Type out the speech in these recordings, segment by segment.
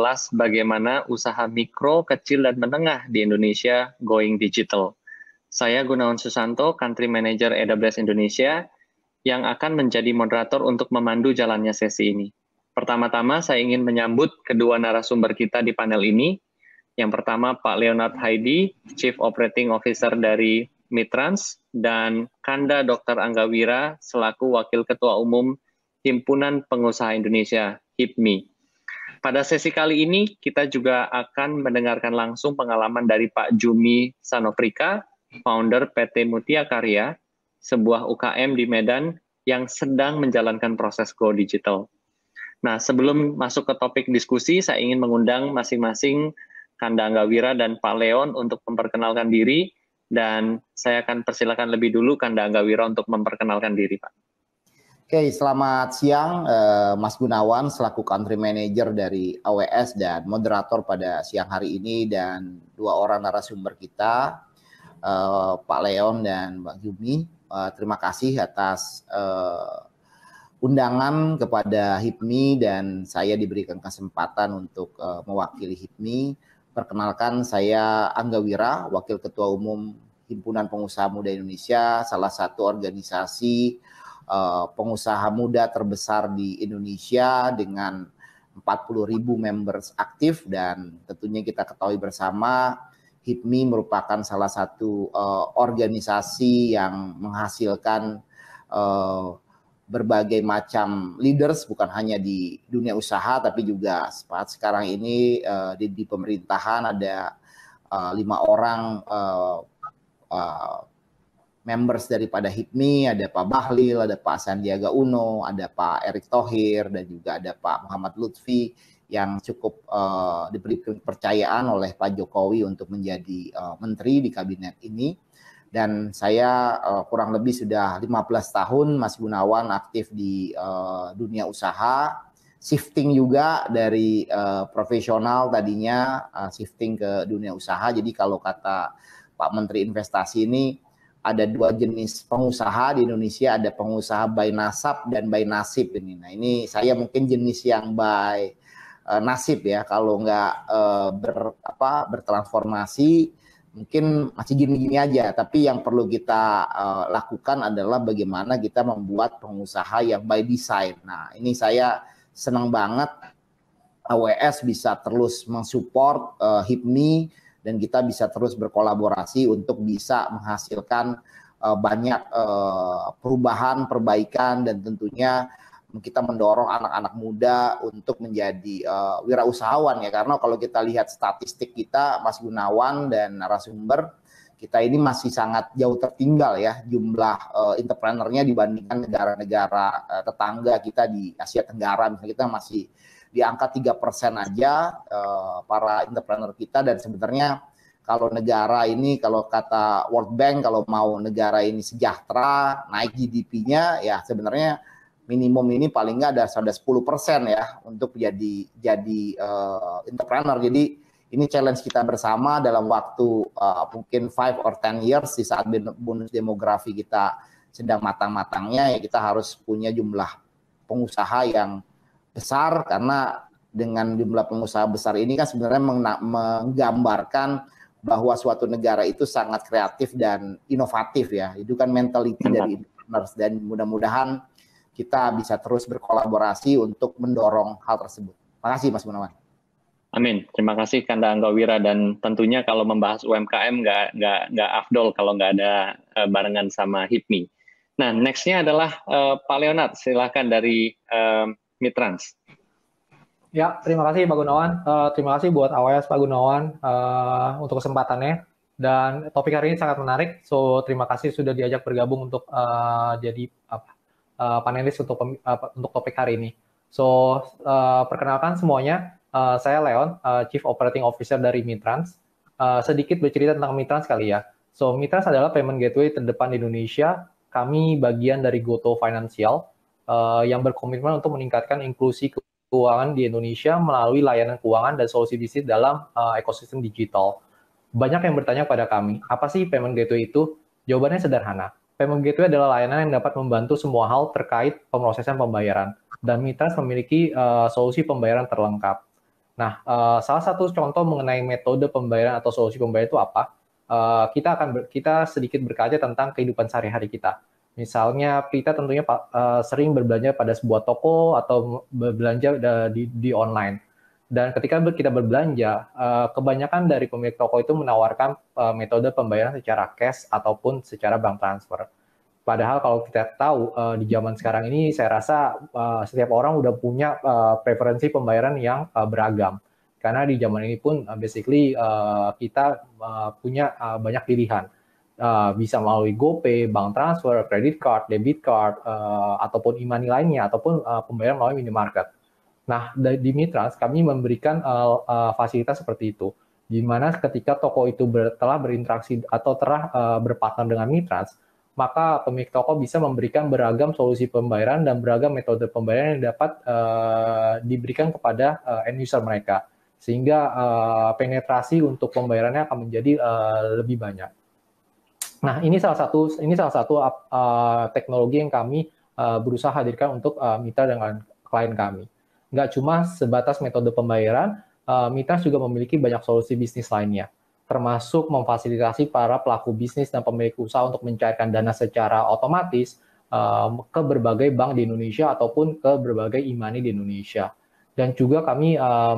sekelas bagaimana usaha mikro, kecil, dan menengah di Indonesia going digital. Saya Gunawan Susanto, Country Manager AWS Indonesia, yang akan menjadi moderator untuk memandu jalannya sesi ini. Pertama-tama, saya ingin menyambut kedua narasumber kita di panel ini. Yang pertama, Pak Leonard Heidi, Chief Operating Officer dari Mitrans, dan Kanda Dr. Anggawira selaku Wakil Ketua Umum Himpunan Pengusaha Indonesia, HIPMI. Pada sesi kali ini kita juga akan mendengarkan langsung pengalaman dari Pak Jumi Sanoprika, founder PT Mutia Karya, sebuah UKM di Medan yang sedang menjalankan proses go digital. Nah, sebelum masuk ke topik diskusi, saya ingin mengundang masing-masing Kanda Anggawira dan Pak Leon untuk memperkenalkan diri, dan saya akan persilakan lebih dulu Kanda Anggawira untuk memperkenalkan diri, Pak. Oke, okay, selamat siang uh, Mas Gunawan selaku country manager dari AWS dan moderator pada siang hari ini dan dua orang narasumber kita uh, Pak Leon dan Mbak Yumi. Uh, terima kasih atas uh, undangan kepada HIPMI dan saya diberikan kesempatan untuk uh, mewakili HIPMI. Perkenalkan saya Angga Wira, Wakil Ketua Umum Himpunan Pengusaha Muda Indonesia, salah satu organisasi Eh, pengusaha muda terbesar di Indonesia dengan 40 ribu members aktif dan tentunya kita ketahui bersama HIPMI merupakan salah satu uh, organisasi yang menghasilkan uh, berbagai macam leaders bukan hanya di dunia usaha tapi juga saat sekarang ini uh, di, di pemerintahan ada uh, lima orang uh, uh, members daripada HIPMI, ada Pak Bahlil, ada Pak Sandiaga Uno, ada Pak Erick Thohir, dan juga ada Pak Muhammad Lutfi yang cukup uh, diberi kepercayaan oleh Pak Jokowi untuk menjadi uh, menteri di kabinet ini. Dan saya uh, kurang lebih sudah 15 tahun Mas Gunawan aktif di uh, dunia usaha, shifting juga dari uh, profesional tadinya uh, shifting ke dunia usaha. Jadi kalau kata Pak Menteri Investasi ini ada dua jenis pengusaha di Indonesia, ada pengusaha by nasab dan by nasib ini. Nah, ini saya mungkin jenis yang by uh, nasib ya, kalau nggak uh, ber apa bertransformasi mungkin masih gini-gini aja. Tapi yang perlu kita uh, lakukan adalah bagaimana kita membuat pengusaha yang by design. Nah, ini saya senang banget AWS bisa terus mensupport uh, HIPMI dan kita bisa terus berkolaborasi untuk bisa menghasilkan uh, banyak uh, perubahan, perbaikan dan tentunya kita mendorong anak-anak muda untuk menjadi uh, wirausahawan ya karena kalau kita lihat statistik kita Mas Gunawan dan narasumber kita ini masih sangat jauh tertinggal ya jumlah uh, entrepreneurnya dibandingkan negara-negara uh, tetangga kita di Asia Tenggara misalnya kita masih di angka 3% aja uh, para entrepreneur kita dan sebenarnya kalau negara ini kalau kata World Bank kalau mau negara ini sejahtera naik GDP-nya ya sebenarnya minimum ini paling nggak ada ada 10 persen ya untuk jadi jadi uh, entrepreneur. Jadi ini challenge kita bersama dalam waktu uh, mungkin five or ten years di saat bonus demografi kita sedang matang-matangnya ya kita harus punya jumlah pengusaha yang besar karena dengan jumlah pengusaha besar ini kan sebenarnya menggambarkan bahwa suatu negara itu sangat kreatif dan inovatif ya. Itu kan mentality dari entrepreneurs dan mudah-mudahan kita bisa terus berkolaborasi untuk mendorong hal tersebut. Terima kasih Mas Gunawan. Amin. Terima kasih Kanda Wira dan tentunya kalau membahas UMKM nggak nggak nggak afdol kalau nggak ada eh, barengan sama HIPMI. Nah, nextnya adalah uh, Pak Leonard. Silakan dari um, Mitrans. Ya, terima kasih Pak Gunawan. Uh, terima kasih buat AWS Pak Gunawan uh, untuk kesempatannya. Dan topik hari ini sangat menarik. So, terima kasih sudah diajak bergabung untuk uh, jadi apa, uh, panelis untuk uh, untuk topik hari ini. So, uh, perkenalkan semuanya. Uh, saya Leon, uh, Chief Operating Officer dari Mitrans. Uh, sedikit bercerita tentang Mitrans kali ya. So, Mitrans adalah payment gateway terdepan di Indonesia. Kami bagian dari Goto Financial uh, yang berkomitmen untuk meningkatkan inklusi keuangan di Indonesia melalui layanan keuangan dan solusi bisnis dalam uh, ekosistem digital. Banyak yang bertanya kepada kami, apa sih payment gateway itu? Jawabannya sederhana. Payment gateway adalah layanan yang dapat membantu semua hal terkait pemrosesan pembayaran dan Mitras memiliki uh, solusi pembayaran terlengkap. Nah, uh, salah satu contoh mengenai metode pembayaran atau solusi pembayaran itu apa? Uh, kita akan ber, kita sedikit berkaca tentang kehidupan sehari-hari kita. Misalnya kita tentunya uh, sering berbelanja pada sebuah toko atau berbelanja eh, di, di online. Dan ketika kita berbelanja, uh, kebanyakan dari pemilik toko itu menawarkan uh, metode pembayaran secara cash ataupun secara bank transfer. Padahal kalau kita tahu uh, di zaman sekarang ini, saya rasa uh, setiap orang udah punya uh, preferensi pembayaran yang uh, beragam. Karena di zaman ini pun uh, basically uh, kita uh, punya uh, banyak pilihan Uh, bisa melalui GoPay, bank transfer, credit card, debit card, uh, ataupun e-money lainnya, ataupun uh, pembayaran melalui minimarket. Nah, di Mitras kami memberikan uh, uh, fasilitas seperti itu, di mana ketika toko itu ber, telah berinteraksi atau telah uh, berpartner dengan Mitras, maka pemilik toko bisa memberikan beragam solusi pembayaran dan beragam metode pembayaran yang dapat uh, diberikan kepada uh, end user mereka, sehingga uh, penetrasi untuk pembayarannya akan menjadi uh, lebih banyak. Nah, ini salah satu ini salah satu uh, teknologi yang kami uh, berusaha hadirkan untuk uh, mitra dengan klien kami. Nggak cuma sebatas metode pembayaran, uh, mitra juga memiliki banyak solusi bisnis lainnya, termasuk memfasilitasi para pelaku bisnis dan pemilik usaha untuk mencairkan dana secara otomatis uh, ke berbagai bank di Indonesia ataupun ke berbagai imani e di Indonesia. Dan juga kami uh,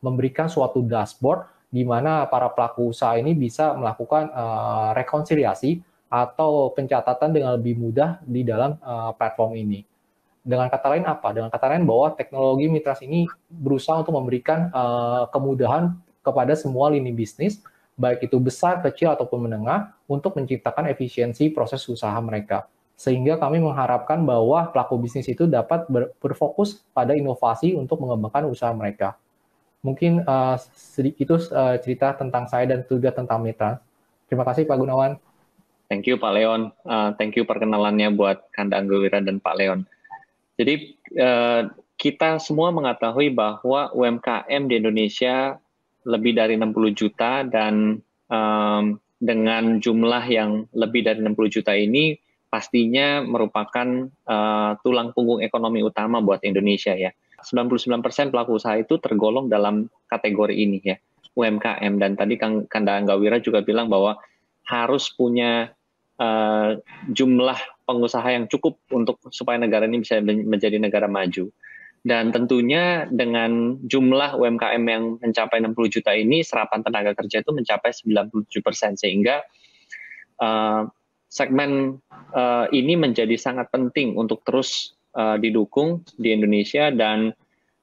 memberikan suatu dashboard di mana para pelaku usaha ini bisa melakukan uh, rekonsiliasi atau pencatatan dengan lebih mudah di dalam uh, platform ini. Dengan kata lain apa? Dengan kata lain bahwa teknologi Mitras ini berusaha untuk memberikan uh, kemudahan kepada semua lini bisnis, baik itu besar, kecil, ataupun menengah, untuk menciptakan efisiensi proses usaha mereka. Sehingga kami mengharapkan bahwa pelaku bisnis itu dapat berfokus pada inovasi untuk mengembangkan usaha mereka. Mungkin uh, itu uh, cerita tentang saya dan juga tentang Mitra. Terima kasih Pak Gunawan. Thank you Pak Leon. Uh, thank you perkenalannya buat Kanda Anggawira dan Pak Leon. Jadi uh, kita semua mengetahui bahwa UMKM di Indonesia lebih dari 60 juta dan um, dengan jumlah yang lebih dari 60 juta ini pastinya merupakan uh, tulang punggung ekonomi utama buat Indonesia ya. 99% pelaku usaha itu tergolong dalam kategori ini ya, UMKM. Dan tadi Kang Kanda Anggawira juga bilang bahwa harus punya uh, jumlah pengusaha yang cukup untuk supaya negara ini bisa menjadi negara maju. Dan tentunya dengan jumlah UMKM yang mencapai 60 juta ini, serapan tenaga kerja itu mencapai 97 persen. Sehingga uh, segmen uh, ini menjadi sangat penting untuk terus uh, didukung di Indonesia dan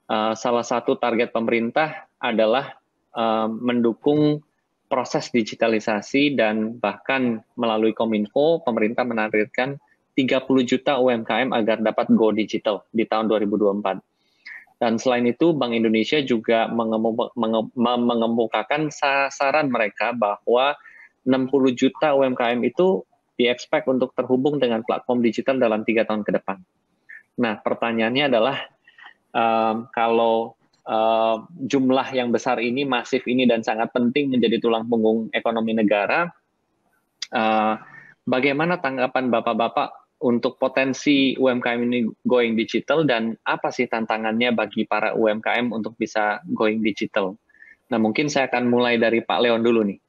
uh, salah satu target pemerintah adalah uh, mendukung proses digitalisasi dan bahkan melalui Kominfo pemerintah menargetkan 30 juta UMKM agar dapat go digital di tahun 2024. Dan selain itu, Bank Indonesia juga mengemukakan sasaran mereka bahwa 60 juta UMKM itu diekspek untuk terhubung dengan platform digital dalam tiga tahun ke depan. Nah, pertanyaannya adalah um, kalau um, jumlah yang besar ini masif ini dan sangat penting menjadi tulang punggung ekonomi negara, uh, bagaimana tanggapan bapak-bapak untuk potensi UMKM ini going digital dan apa sih tantangannya bagi para UMKM untuk bisa going digital? Nah, mungkin saya akan mulai dari Pak Leon dulu nih.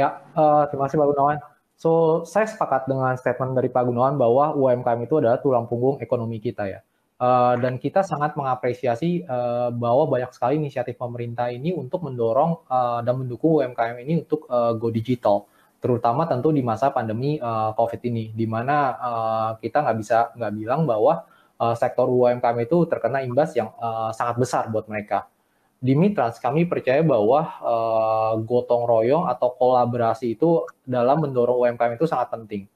Ya, uh, terima kasih Pak Gunawan. So, saya sepakat dengan statement dari Pak Gunawan bahwa UMKM itu adalah tulang punggung ekonomi kita ya. Uh, dan kita sangat mengapresiasi uh, bahwa banyak sekali inisiatif pemerintah ini untuk mendorong uh, dan mendukung UMKM ini untuk uh, go digital. Terutama tentu di masa pandemi uh, COVID ini, di mana uh, kita nggak bisa nggak bilang bahwa uh, sektor UMKM itu terkena imbas yang uh, sangat besar buat mereka di Mitras kami percaya bahwa uh, gotong royong atau kolaborasi itu dalam mendorong UMKM itu sangat penting.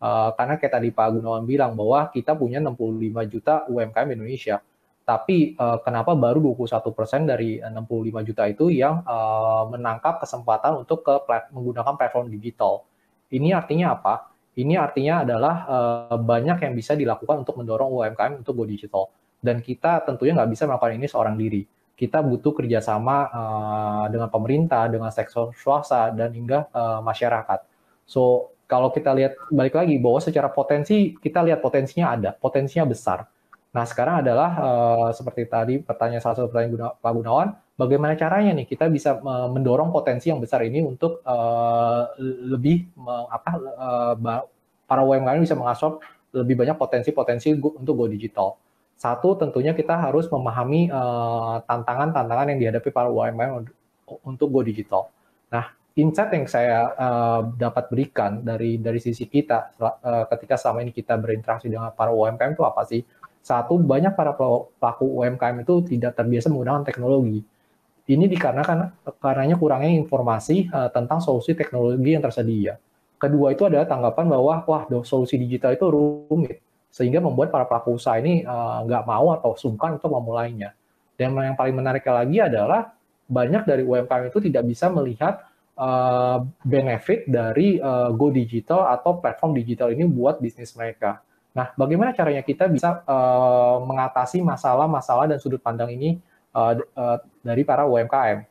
Uh, karena kayak tadi Pak Gunawan bilang bahwa kita punya 65 juta UMKM Indonesia, tapi uh, kenapa baru 21 persen dari 65 juta itu yang uh, menangkap kesempatan untuk ke plat menggunakan platform digital? Ini artinya apa? Ini artinya adalah uh, banyak yang bisa dilakukan untuk mendorong UMKM untuk go digital. Dan kita tentunya nggak bisa melakukan ini seorang diri kita butuh kerjasama uh, dengan pemerintah, dengan sektor swasta, dan hingga uh, masyarakat. So, kalau kita lihat balik lagi bahwa secara potensi kita lihat potensinya ada, potensinya besar. Nah, sekarang adalah uh, seperti tadi pertanyaan salah satu pertanyaan Pak Gunawan, bagaimana caranya nih kita bisa uh, mendorong potensi yang besar ini untuk uh, lebih uh, apa uh, para UMKM bisa mengasup lebih banyak potensi-potensi untuk go digital. Satu, tentunya kita harus memahami eh, tantangan-tantangan uh, yang dihadapi para UMKM untuk go digital. Nah, insight yang saya uh, dapat berikan dari dari sisi kita uh, ketika selama ini kita berinteraksi dengan para UMKM itu apa sih? Satu, banyak para pelaku UMKM itu tidak terbiasa menggunakan teknologi. Ini dikarenakan karenanya kurangnya informasi uh, tentang solusi teknologi yang tersedia. Kedua itu adalah tanggapan bahwa wah solusi digital itu rumit sehingga membuat para pelaku usaha ini uh, mau atau sungkan untuk memulainya. Dan yang paling menariknya lagi adalah banyak dari UMKM itu tidak bisa melihat uh, benefit dari uh, go digital atau platform digital ini buat bisnis mereka. Nah, bagaimana caranya kita bisa uh, mengatasi masalah-masalah dan sudut pandang ini uh, uh, dari para UMKM?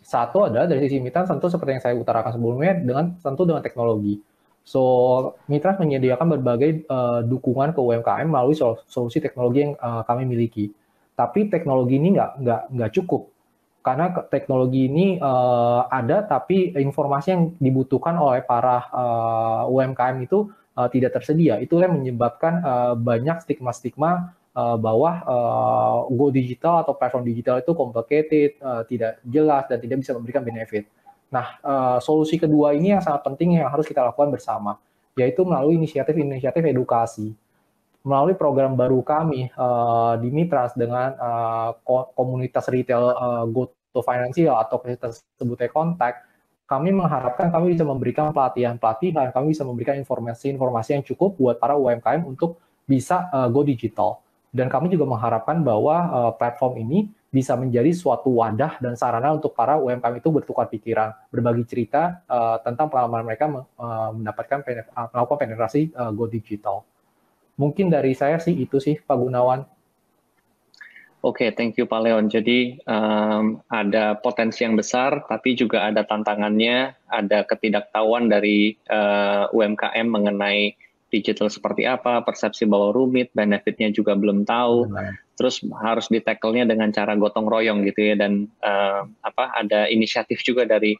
Satu adalah dari sisi imitan tentu seperti yang saya utarakan sebelumnya dengan tentu dengan teknologi So, Mitra menyediakan berbagai uh, dukungan ke UMKM melalui sol solusi teknologi yang uh, kami miliki. Tapi teknologi ini nggak nggak nggak cukup karena teknologi ini uh, ada, tapi informasi yang dibutuhkan oleh para uh, UMKM itu uh, tidak tersedia. Itulah yang menyebabkan uh, banyak stigma-stigma uh, bahwa uh, go digital atau platform digital itu complicated, uh, tidak jelas dan tidak bisa memberikan benefit. Nah, uh, solusi kedua ini yang sangat penting yang harus kita lakukan bersama, yaitu melalui inisiatif-inisiatif edukasi. Melalui program baru kami uh, di Mitras dengan uh, komunitas retail uh, to Financial atau kita sebutnya kontak, kami mengharapkan kami bisa memberikan pelatihan-pelatihan, kami bisa memberikan informasi-informasi yang cukup buat para UMKM untuk bisa uh, go digital. Dan kami juga mengharapkan bahwa uh, platform ini bisa menjadi suatu wadah dan sarana untuk para UMKM itu bertukar pikiran, berbagi cerita uh, tentang pengalaman mereka uh, mendapatkan penetrasi, eh, melakukan penetrasi uh, go digital. Mungkin dari saya sih itu sih Pak Gunawan. Oke, okay, thank you Pak Leon. Jadi um, ada potensi yang besar, tapi juga ada tantangannya, ada ketidaktahuan dari uh, UMKM mengenai digital seperti apa, persepsi bahwa rumit, benefitnya juga belum tahu terus harus di nya dengan cara gotong royong gitu ya dan uh, apa ada inisiatif juga dari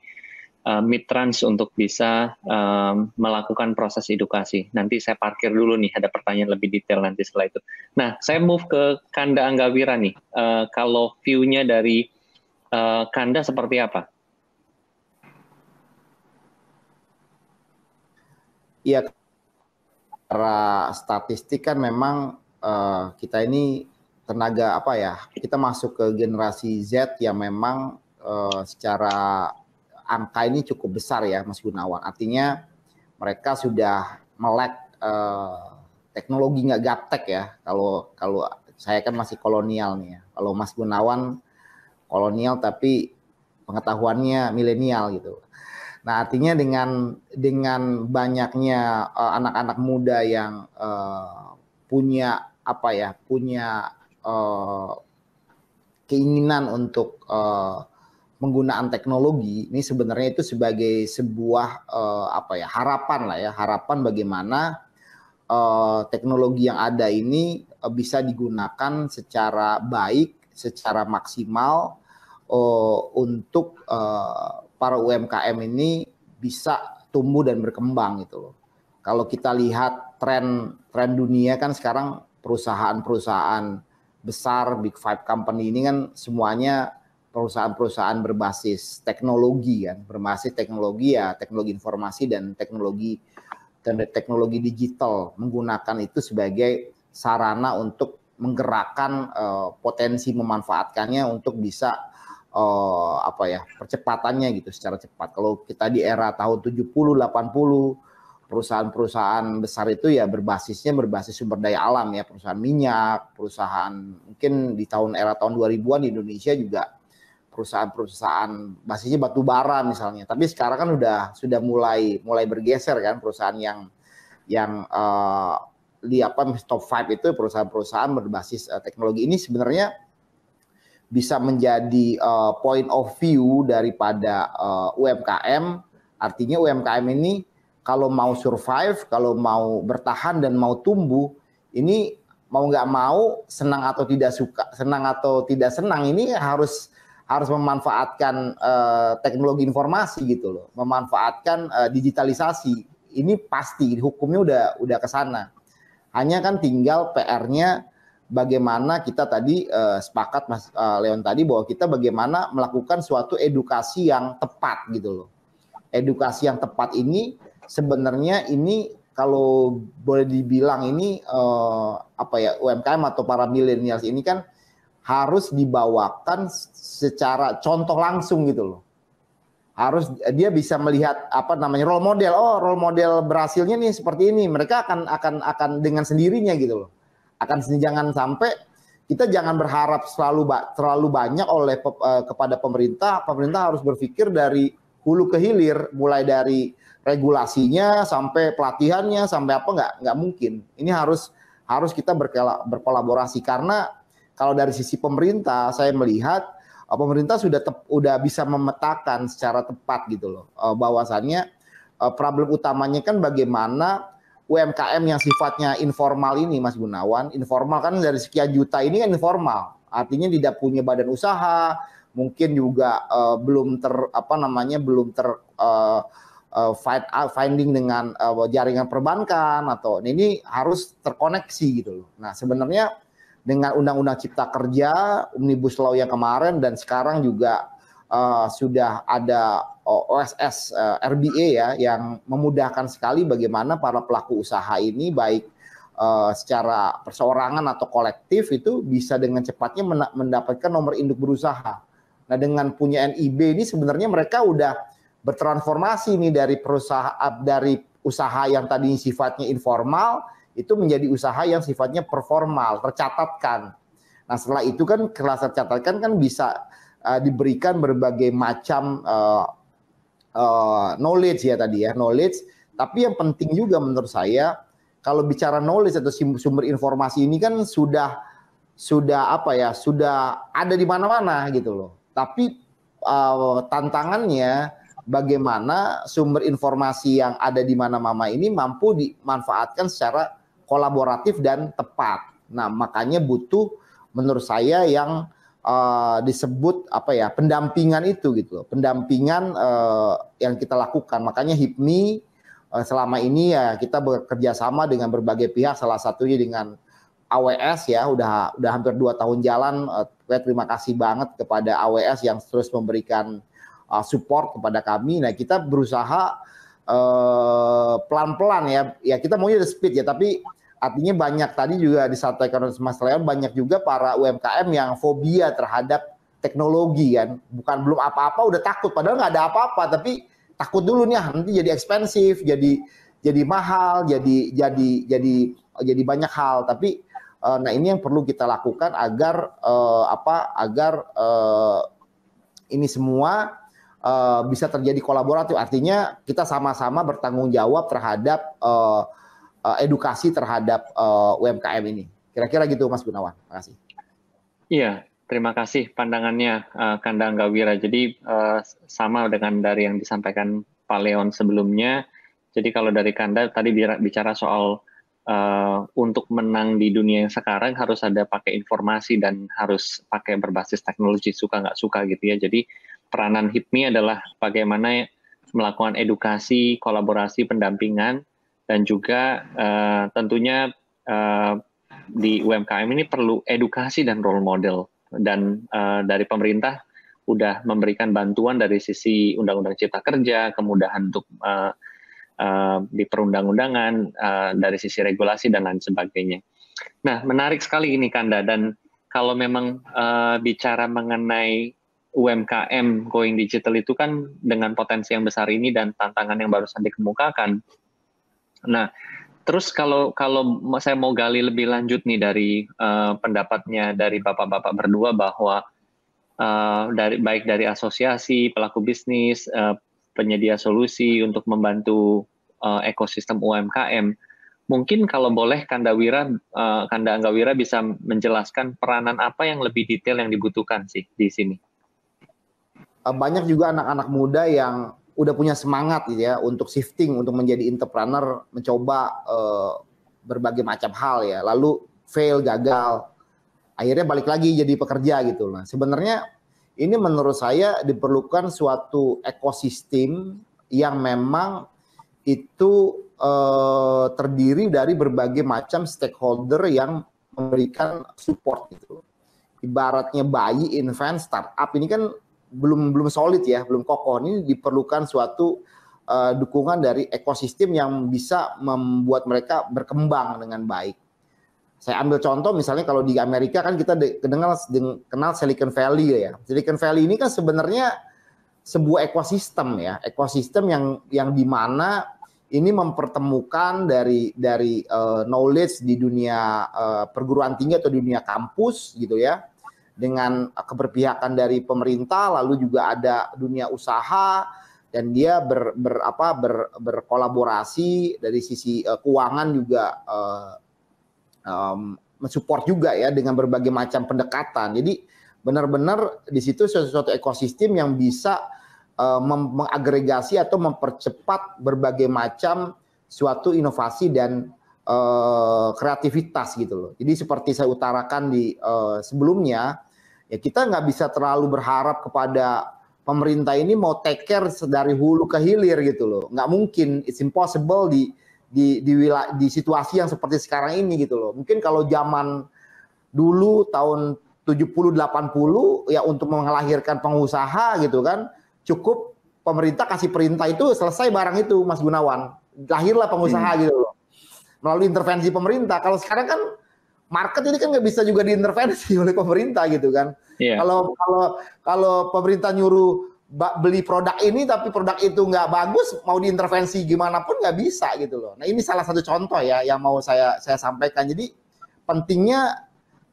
uh, Mitrans untuk bisa um, melakukan proses edukasi. Nanti saya parkir dulu nih ada pertanyaan lebih detail nanti setelah itu. Nah, saya move ke Kanda Anggawira nih. Uh, kalau view-nya dari uh, Kanda seperti apa? Iya, secara statistik kan memang uh, kita ini tenaga apa ya kita masuk ke generasi Z yang memang uh, secara angka ini cukup besar ya Mas Gunawan artinya mereka sudah melek uh, teknologi nggak gaptek ya kalau kalau saya kan masih kolonial nih ya kalau Mas Gunawan kolonial tapi pengetahuannya milenial gitu Nah, artinya dengan dengan banyaknya eh, anak-anak uh, muda yang uh, punya apa ya, punya Eh, keinginan untuk uh, eh, penggunaan teknologi ini sebenarnya itu sebagai sebuah eh, apa ya harapan lah ya harapan bagaimana teknologi yang ada ini bisa digunakan secara baik secara maksimal untuk para UMKM ini bisa tumbuh dan berkembang gitu loh kalau kita lihat tren tren dunia kan sekarang perusahaan-perusahaan besar big five company ini kan semuanya perusahaan-perusahaan berbasis teknologi kan, berbasis teknologi ya, teknologi informasi dan teknologi teknologi digital menggunakan itu sebagai sarana untuk menggerakkan uh, potensi memanfaatkannya untuk bisa uh, apa ya percepatannya gitu secara cepat. Kalau kita di era tahun 70 80 perusahaan-perusahaan besar itu ya berbasisnya berbasis sumber daya alam ya perusahaan minyak, perusahaan mungkin di tahun era tahun 2000-an di Indonesia juga perusahaan-perusahaan basisnya batu bara misalnya. Tapi sekarang kan udah sudah mulai mulai bergeser kan perusahaan yang yang uh, di apa top five itu perusahaan-perusahaan berbasis uh, teknologi ini sebenarnya bisa menjadi uh, point of view daripada uh, UMKM. Artinya UMKM ini kalau mau survive, kalau mau bertahan dan mau tumbuh, ini mau nggak mau senang atau tidak suka, senang atau tidak senang ini harus harus memanfaatkan uh, teknologi informasi gitu loh, memanfaatkan uh, digitalisasi. Ini pasti hukumnya udah udah ke Hanya kan tinggal PR-nya bagaimana kita tadi uh, sepakat Mas uh, Leon tadi bahwa kita bagaimana melakukan suatu edukasi yang tepat gitu loh. Edukasi yang tepat ini sebenarnya ini kalau boleh dibilang ini uh, apa ya UMKM atau para milenial ini kan harus dibawakan secara contoh langsung gitu loh. Harus dia bisa melihat apa namanya role model. Oh, role model berhasilnya nih seperti ini. Mereka akan akan akan dengan sendirinya gitu loh. Akan jangan sampai kita jangan berharap selalu terlalu banyak oleh uh, kepada pemerintah. Pemerintah harus berpikir dari hulu ke hilir, mulai dari regulasinya sampai pelatihannya sampai apa nggak nggak mungkin. Ini harus harus kita berkela, berkolaborasi karena kalau dari sisi pemerintah saya melihat eh, pemerintah sudah tep, udah bisa memetakan secara tepat gitu loh eh, bahwasannya eh, problem utamanya kan bagaimana UMKM yang sifatnya informal ini Mas Gunawan informal kan dari sekian juta ini kan informal artinya tidak punya badan usaha mungkin juga uh, belum ter apa namanya belum ter uh, uh, eh, find, uh, ah, finding dengan uh, jaringan perbankan atau ini harus terkoneksi gitu loh. Nah sebenarnya dengan Undang-Undang Cipta Kerja, Omnibus Law yang kemarin dan sekarang juga uh, sudah ada OSS uh, RBA ya yang memudahkan sekali bagaimana para pelaku usaha ini baik uh, secara perseorangan atau kolektif itu bisa dengan cepatnya mendapatkan nomor induk berusaha. Nah dengan punya NIB ini sebenarnya mereka udah bertransformasi nih dari perusahaan dari usaha yang tadi sifatnya informal itu menjadi usaha yang sifatnya performal, tercatatkan. Nah, setelah itu kan kelas tercatatkan kan bisa uh, diberikan berbagai macam uh, uh, knowledge ya tadi ya, knowledge. Tapi yang penting juga menurut saya kalau bicara knowledge atau sumber informasi ini kan sudah sudah apa ya, sudah ada di mana-mana gitu loh. Tapi uh, tantangannya bagaimana sumber informasi yang ada di mana mama ini mampu dimanfaatkan secara kolaboratif dan tepat. Nah, makanya butuh menurut saya yang uh, disebut apa ya, pendampingan itu gitu Pendampingan uh, yang kita lakukan. Makanya HIPMI uh, selama ini ya kita bekerja sama dengan berbagai pihak salah satunya dengan AWS ya udah udah hampir dua tahun jalan uh, terima kasih banget kepada AWS yang terus memberikan uh, support kepada kami. Nah, kita berusaha uh, pelan-pelan uh, ya. Ya kita maunya ada speed ya, tapi artinya banyak tadi juga disampaikan oleh Mas Leon banyak juga para UMKM yang fobia terhadap teknologi kan. Bukan belum apa-apa udah takut padahal nggak ada apa-apa, tapi takut dulu nih ah, nanti jadi ekspensif, jadi jadi mahal, jadi jadi jadi jadi banyak hal. Tapi uh, nah ini yang perlu kita lakukan agar uh, apa agar uh, ini semua uh, bisa terjadi kolaboratif. Artinya kita sama-sama bertanggung jawab terhadap uh, uh, edukasi terhadap uh, UMKM ini. Kira-kira gitu Mas Gunawan. Terima kasih. Iya, terima kasih pandangannya uh, Kandang Gawira. Jadi uh, sama dengan dari yang disampaikan Pak Leon sebelumnya. Jadi kalau dari Kanda tadi bicara soal uh, untuk menang di dunia yang sekarang harus ada pakai informasi dan harus pakai berbasis teknologi suka nggak suka gitu ya. Jadi peranan HIPMI adalah bagaimana melakukan edukasi, kolaborasi, pendampingan, dan juga uh, tentunya uh, di UMKM ini perlu edukasi dan role model. Dan uh, dari pemerintah udah memberikan bantuan dari sisi Undang-Undang Cipta Kerja, kemudahan untuk uh, uh, di perundang-undangan, uh, dari sisi regulasi dan lain sebagainya. Nah, menarik sekali ini Kanda dan kalau memang uh, bicara mengenai UMKM going digital itu kan dengan potensi yang besar ini dan tantangan yang barusan dikemukakan. Nah, terus kalau kalau saya mau gali lebih lanjut nih dari uh, pendapatnya dari bapak-bapak berdua bahwa uh, dari baik dari asosiasi pelaku bisnis uh, penyedia solusi untuk membantu uh, ekosistem UMKM mungkin kalau boleh Kanda Wira Kanda Anggawira bisa menjelaskan peranan apa yang lebih detail yang dibutuhkan sih di sini Eh, banyak juga anak-anak muda yang udah punya semangat gitu ya untuk shifting untuk menjadi entrepreneur mencoba uh, berbagai macam hal ya lalu fail gagal akhirnya balik lagi jadi pekerja gitu nah sebenarnya ini menurut saya diperlukan suatu ekosistem yang memang itu uh, terdiri dari berbagai macam stakeholder yang memberikan support gitu ibaratnya bayi invent startup ini kan belum belum solid ya, belum kokoh. Ini diperlukan suatu uh, dukungan dari ekosistem yang bisa membuat mereka berkembang dengan baik. Saya ambil contoh misalnya kalau di Amerika kan kita kenal kenal Silicon Valley ya. Silicon Valley ini kan sebenarnya sebuah ekosistem ya, ekosistem yang yang di mana ini mempertemukan dari dari uh, knowledge di dunia uh, perguruan tinggi atau dunia kampus gitu ya dengan keberpihakan dari pemerintah lalu juga ada dunia usaha dan dia ber, ber apa ber, berkolaborasi dari sisi uh, keuangan juga uh, um, mensupport juga ya dengan berbagai macam pendekatan. Jadi benar-benar di situ sesuatu ekosistem yang bisa uh, mengagregasi atau mempercepat berbagai macam suatu inovasi dan uh, kreativitas gitu loh. Jadi seperti saya utarakan di uh, sebelumnya ya kita nggak bisa terlalu berharap kepada pemerintah ini mau take care dari hulu ke hilir gitu loh. Nggak mungkin, it's impossible di di di, wila, di situasi yang seperti sekarang ini gitu loh. Mungkin kalau zaman dulu tahun 70 80 ya untuk melahirkan pengusaha gitu kan cukup pemerintah kasih perintah itu selesai barang itu Mas Gunawan. Lahirlah pengusaha hmm. gitu loh. Melalui intervensi pemerintah. Kalau sekarang kan market ini kan nggak bisa juga diintervensi oleh pemerintah gitu kan. Yeah. Kalau kalau kalau pemerintah nyuruh beli produk ini tapi produk itu nggak bagus mau diintervensi gimana pun nggak bisa gitu loh. Nah ini salah satu contoh ya yang mau saya saya sampaikan. Jadi pentingnya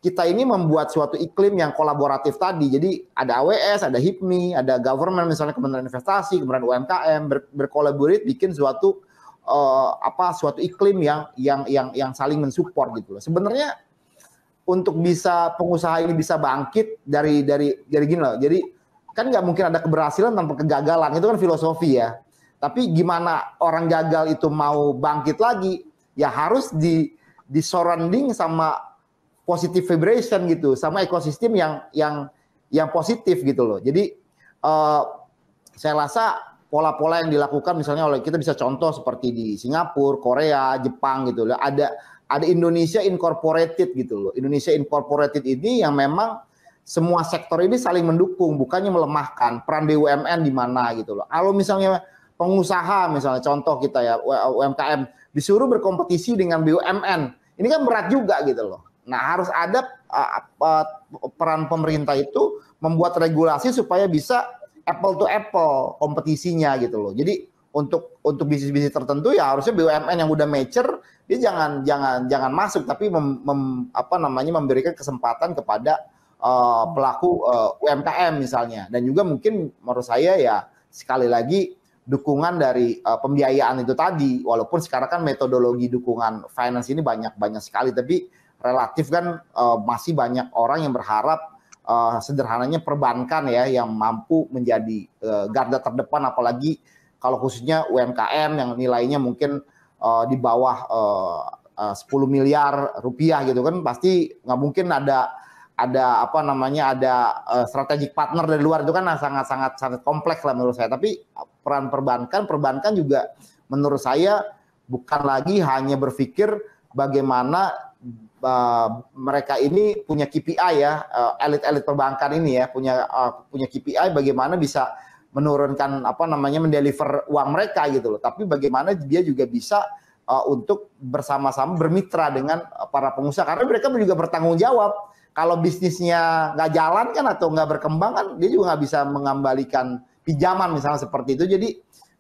kita ini membuat suatu iklim yang kolaboratif tadi. Jadi ada AWS, ada HIPMI, ada government misalnya Kementerian Investasi, Kementerian UMKM ber, berkolaborasi bikin suatu uh, apa suatu iklim yang yang yang yang saling mensupport gitu loh. Sebenarnya untuk bisa pengusaha ini bisa bangkit dari dari dari gini loh. Jadi kan nggak mungkin ada keberhasilan tanpa kegagalan itu kan filosofi ya. Tapi gimana orang gagal itu mau bangkit lagi? Ya harus di di surrounding sama positive vibration gitu, sama ekosistem yang yang yang positif gitu loh. Jadi uh, saya rasa pola-pola yang dilakukan misalnya oleh kita bisa contoh seperti di Singapura, Korea, Jepang gitu loh. Ada ada Indonesia incorporated gitu loh. Indonesia incorporated ini yang memang semua sektor ini saling mendukung, bukannya melemahkan peran BUMN di mana gitu loh. Kalau misalnya pengusaha misalnya contoh kita ya UMKM disuruh berkompetisi dengan BUMN, ini kan berat juga gitu loh. Nah, harus ada uh, peran pemerintah itu membuat regulasi supaya bisa apple to apple kompetisinya gitu loh. Jadi untuk untuk bisnis-bisnis tertentu ya harusnya BUMN yang udah mature dia jangan jangan jangan masuk tapi mem, mem, apa namanya memberikan kesempatan kepada uh, pelaku uh, eh, UMKM misalnya dan juga mungkin menurut saya ya sekali lagi dukungan dari uh, pembiayaan itu tadi walaupun sekarang kan metodologi dukungan finance ini banyak banyak sekali tapi relatif kan uh, masih banyak orang yang berharap uh, sederhananya perbankan ya yang mampu menjadi uh, garda terdepan apalagi kalau khususnya UMKM yang nilainya mungkin uh, di bawah uh, uh, 10 miliar rupiah gitu kan pasti nggak mungkin ada ada apa namanya ada uh, strategic partner dari luar itu kan sangat sangat sangat kompleks lah menurut saya tapi peran perbankan perbankan juga menurut saya bukan lagi hanya berpikir bagaimana Eh, mereka ini punya KPI ya, eh, elit-elit perbankan ini ya punya eh, punya KPI bagaimana bisa menurunkan apa namanya mendeliver uang mereka gitu loh. Tapi bagaimana dia juga bisa untuk bersama-sama bermitra dengan para pengusaha karena mereka juga bertanggung jawab. Kalau bisnisnya nggak jalan kan atau nggak berkembang kan dia juga nggak bisa mengembalikan pinjaman misalnya seperti itu. Jadi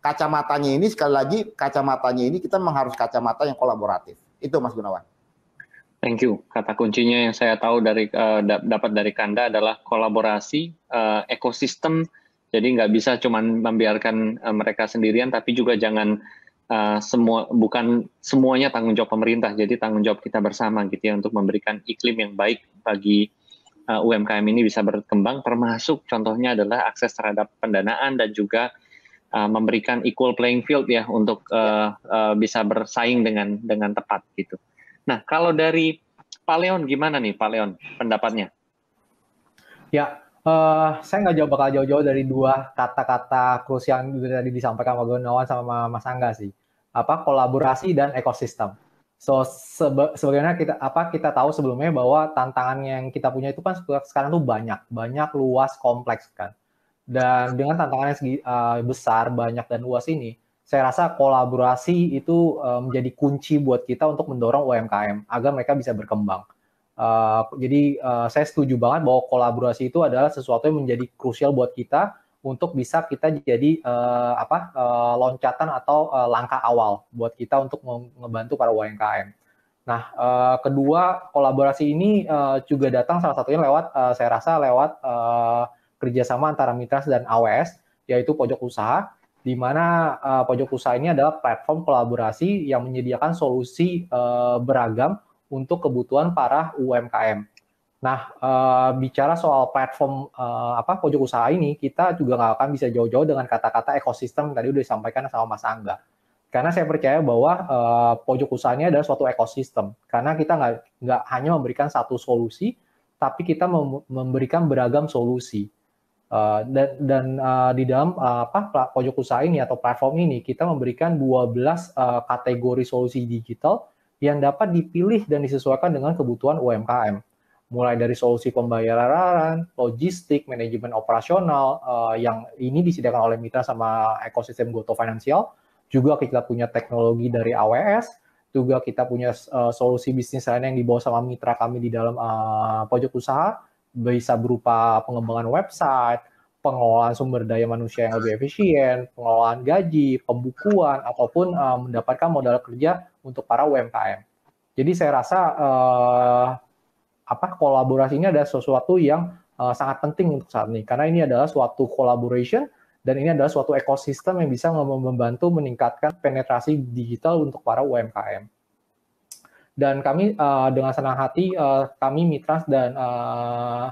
kacamatanya ini sekali lagi kacamatanya ini kita mengharus kacamata yang kolaboratif. Itu Mas Gunawan. Thank you. Kata kuncinya yang saya tahu dari uh, dapat dari Kanda adalah kolaborasi uh, ekosistem. Jadi nggak bisa cuma membiarkan uh, mereka sendirian, tapi juga jangan uh, semua bukan semuanya tanggung jawab pemerintah. Jadi tanggung jawab kita bersama gitu ya untuk memberikan iklim yang baik bagi uh, UMKM ini bisa berkembang. Termasuk contohnya adalah akses terhadap pendanaan dan juga uh, memberikan equal playing field ya untuk uh, uh, bisa bersaing dengan dengan tepat gitu. Nah, kalau dari Pak Leon gimana nih Pak Leon pendapatnya? Ya, uh, saya nggak jauh bakal jauh-jauh dari dua kata-kata krusial yang tadi disampaikan Pak Gunawan sama Mas Angga sih. Apa kolaborasi dan ekosistem. So sebe sebenarnya kita apa kita tahu sebelumnya bahwa tantangan yang kita punya itu kan sekarang tuh banyak, banyak luas kompleks kan. Dan dengan tantangan yang segi, uh, besar, banyak dan luas ini, saya rasa kolaborasi itu uh, menjadi kunci buat kita untuk mendorong UMKM agar mereka bisa berkembang. Uh, jadi uh, saya setuju banget bahwa kolaborasi itu adalah sesuatu yang menjadi krusial buat kita untuk bisa kita jadi uh, apa uh, loncatan atau uh, langkah awal buat kita untuk membantu para UMKM. Nah, uh, kedua kolaborasi ini uh, juga datang salah satunya lewat uh, saya rasa lewat uh, kerjasama antara Mitras dan AWS yaitu pojok usaha di mana uh, pojok usaha ini adalah platform kolaborasi yang menyediakan solusi uh, beragam untuk kebutuhan para UMKM. Nah, uh, bicara soal platform uh, apa pojok usaha ini, kita juga nggak akan bisa jauh-jauh dengan kata-kata ekosistem tadi udah disampaikan sama Mas Angga. Karena saya percaya bahwa uh, pojok usahanya adalah suatu ekosistem. Karena kita nggak nggak hanya memberikan satu solusi, tapi kita memberikan beragam solusi Eh, dan dan uh, di dalam uh, apa pojok usaha ini atau platform ini kita memberikan 12 uh, kategori solusi digital yang dapat dipilih dan disesuaikan dengan kebutuhan UMKM. Mulai dari solusi pembayaran, logistik, manajemen operasional uh, yang ini disediakan oleh mitra sama ekosistem Goto Financial, juga kita punya teknologi dari AWS, juga kita punya uh, solusi bisnis lain yang dibawa sama mitra kami di dalam uh, pojok usaha bisa berupa pengembangan website, pengelolaan sumber daya manusia yang lebih efisien, pengelolaan gaji, pembukuan, ataupun uh, mendapatkan modal kerja untuk para UMKM. Jadi saya rasa uh, apa kolaborasi ini adalah sesuatu yang uh, sangat penting untuk saat ini karena ini adalah suatu collaboration dan ini adalah suatu ekosistem yang bisa membantu meningkatkan penetrasi digital untuk para UMKM dan kami uh, dengan senang hati uh, kami Mitras dan uh,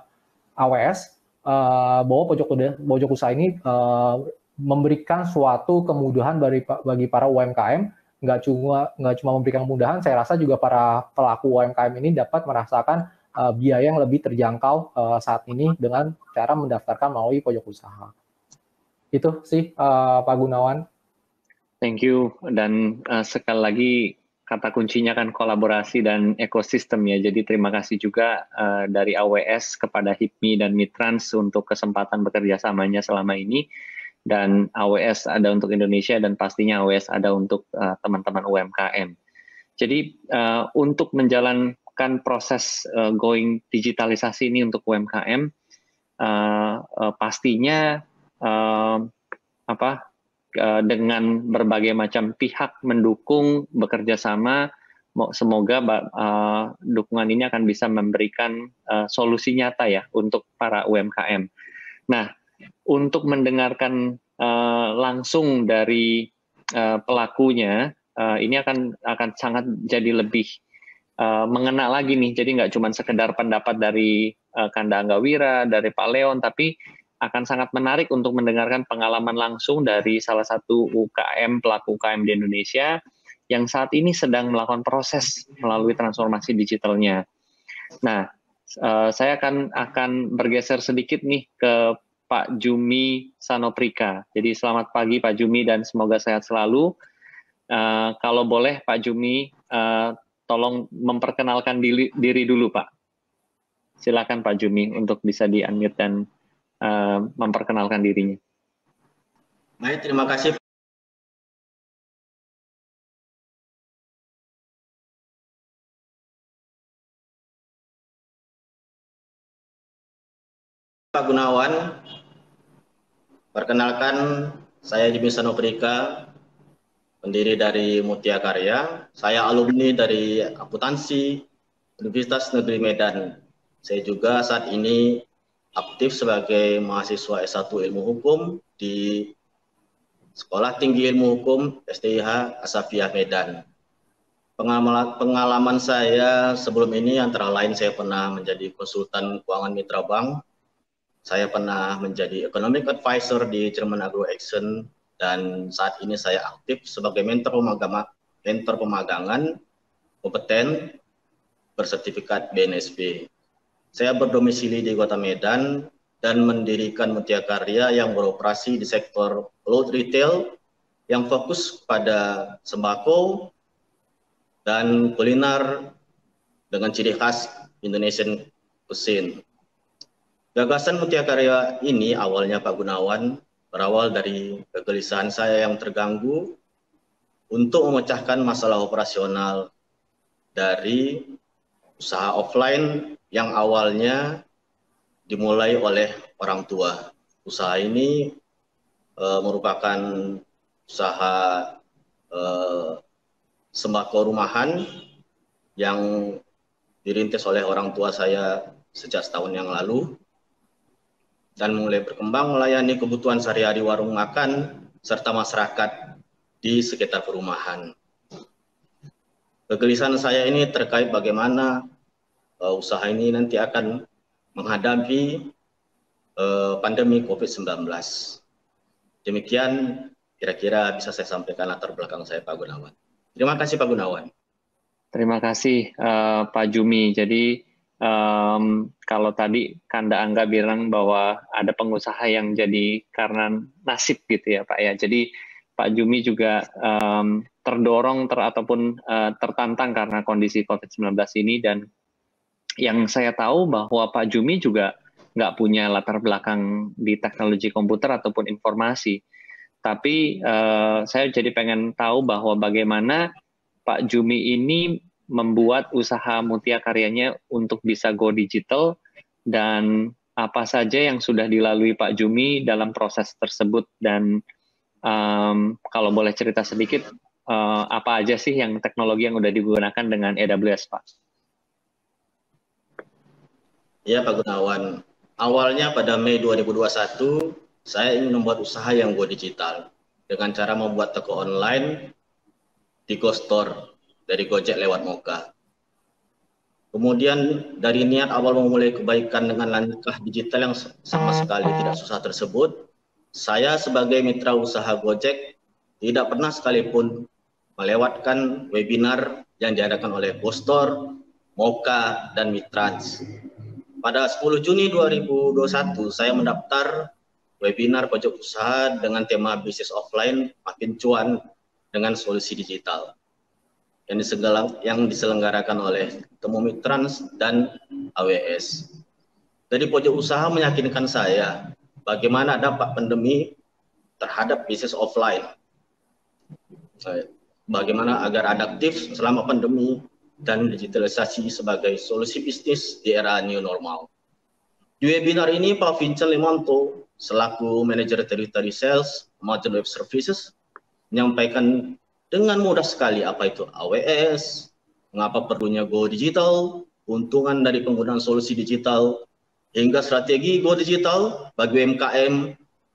eh, AWS uh, bahwa pojok pojok usaha ini uh, memberikan suatu kemudahan bagi, bagi para UMKM nggak cuma nggak cuma memberikan kemudahan saya rasa juga para pelaku UMKM ini dapat merasakan uh, biaya yang lebih terjangkau uh, saat ini dengan cara mendaftarkan melalui pojok usaha itu sih uh, Pak Gunawan. Thank you dan uh, sekali lagi kata kuncinya kan kolaborasi dan ekosistem ya. Jadi terima kasih juga uh, dari AWS kepada HIPMI dan Mitrans untuk kesempatan bekerja samanya selama ini. Dan AWS ada untuk Indonesia dan pastinya AWS ada untuk eh, teman-teman uh, UMKM. Jadi uh, untuk menjalankan proses uh, going digitalisasi ini untuk UMKM, uh, uh, pastinya uh, apa Eh, dengan berbagai macam pihak mendukung bekerja sama semoga uh, dukungan ini akan bisa memberikan uh, solusi nyata ya untuk para UMKM. Nah, untuk mendengarkan uh, langsung dari uh, pelakunya, uh, ini akan akan sangat jadi lebih uh, mengena lagi nih. Jadi nggak cuma sekedar pendapat dari uh, Kanda Anggawira, dari Pak Leon, tapi akan sangat menarik untuk mendengarkan pengalaman langsung dari salah satu UKM pelaku UKM di Indonesia yang saat ini sedang melakukan proses melalui transformasi digitalnya. Nah, eh, saya akan akan bergeser sedikit nih ke Pak Jumi Sanoprika. Jadi selamat pagi Pak Jumi dan semoga sehat selalu. Eh, kalau boleh Pak Jumi, eh, tolong memperkenalkan diri, diri dulu Pak. Silakan Pak Jumi untuk bisa di-unmute dan Eh, memperkenalkan dirinya. Baik, terima kasih Pak Gunawan, perkenalkan saya Jimmy Sanoprika, pendiri dari Mutia Karya. Saya alumni dari akuntansi Universitas Negeri Medan. Saya juga saat ini aktif sebagai mahasiswa S1 Ilmu Hukum di Sekolah Tinggi Ilmu Hukum STIH Asafiyah Medan. Pengalaman, saya sebelum ini antara lain saya pernah menjadi konsultan keuangan mitra bank, saya pernah menjadi economic advisor di German Agro Action dan saat ini saya aktif sebagai mentor pemagangan, mentor pemagangan kompeten bersertifikat BNSP. Saya berdomisili di Kota Medan dan mendirikan Mutia Karya yang beroperasi di sektor load retail yang fokus pada sembako dan kuliner dengan ciri khas Indonesian cuisine. Gagasan Mutia Karya ini awalnya Pak Gunawan berawal dari kegelisahan saya yang terganggu untuk memecahkan masalah operasional dari usaha offline yang awalnya dimulai oleh orang tua. Usaha ini e, merupakan usaha e, sembako rumahan yang dirintis oleh orang tua saya sejak setahun yang lalu dan mulai berkembang melayani kebutuhan sehari-hari warung makan serta masyarakat di sekitar perumahan. Kegelisahan saya ini terkait bagaimana uh, usaha ini nanti akan menghadapi uh, pandemi COVID-19. Demikian kira-kira bisa saya sampaikan latar belakang saya Pak Gunawan. Terima kasih Pak Gunawan. Terima kasih uh, Pak Jumi. Jadi um, kalau tadi Kanda Angga bilang bahwa ada pengusaha yang jadi karena nasib gitu ya Pak ya. Jadi Pak Jumi juga um, terdorong ter, ataupun uh, tertantang karena kondisi COVID-19 ini dan yang saya tahu bahwa Pak Jumi juga nggak punya latar belakang di teknologi komputer ataupun informasi. Tapi uh, saya jadi pengen tahu bahwa bagaimana Pak Jumi ini membuat usaha mutia karyanya untuk bisa go digital dan apa saja yang sudah dilalui Pak Jumi dalam proses tersebut dan um, kalau boleh cerita sedikit uh, apa aja sih yang teknologi yang udah digunakan dengan AWS Pak? Ya Pak Gunawan, awalnya pada Mei 2021 saya ingin membuat usaha yang go digital dengan cara membuat toko online di Go Store dari Gojek lewat Moka. Kemudian dari niat awal memulai kebaikan dengan langkah digital yang sama sekali tidak susah tersebut, saya sebagai mitra usaha Gojek tidak pernah sekalipun melewatkan webinar yang diadakan oleh Bostor, Moka, dan Mitrans. Pada 10 Juni 2021, saya mendaftar webinar pojok usaha dengan tema bisnis offline makin cuan dengan solusi digital yang, disegala, yang diselenggarakan oleh Temu Mitrans dan AWS. Jadi pojok usaha meyakinkan saya bagaimana dampak pandemi terhadap bisnis offline bagaimana agar adaptif selama pandemi dan digitalisasi sebagai solusi bisnis di era new normal. Di webinar ini, Pak Vincent Limonto, selaku manajer Territory Sales, Modern Web Services, menyampaikan dengan mudah sekali apa itu AWS, mengapa perlunya Go Digital, keuntungan dari penggunaan solusi digital, hingga strategi Go Digital bagi UMKM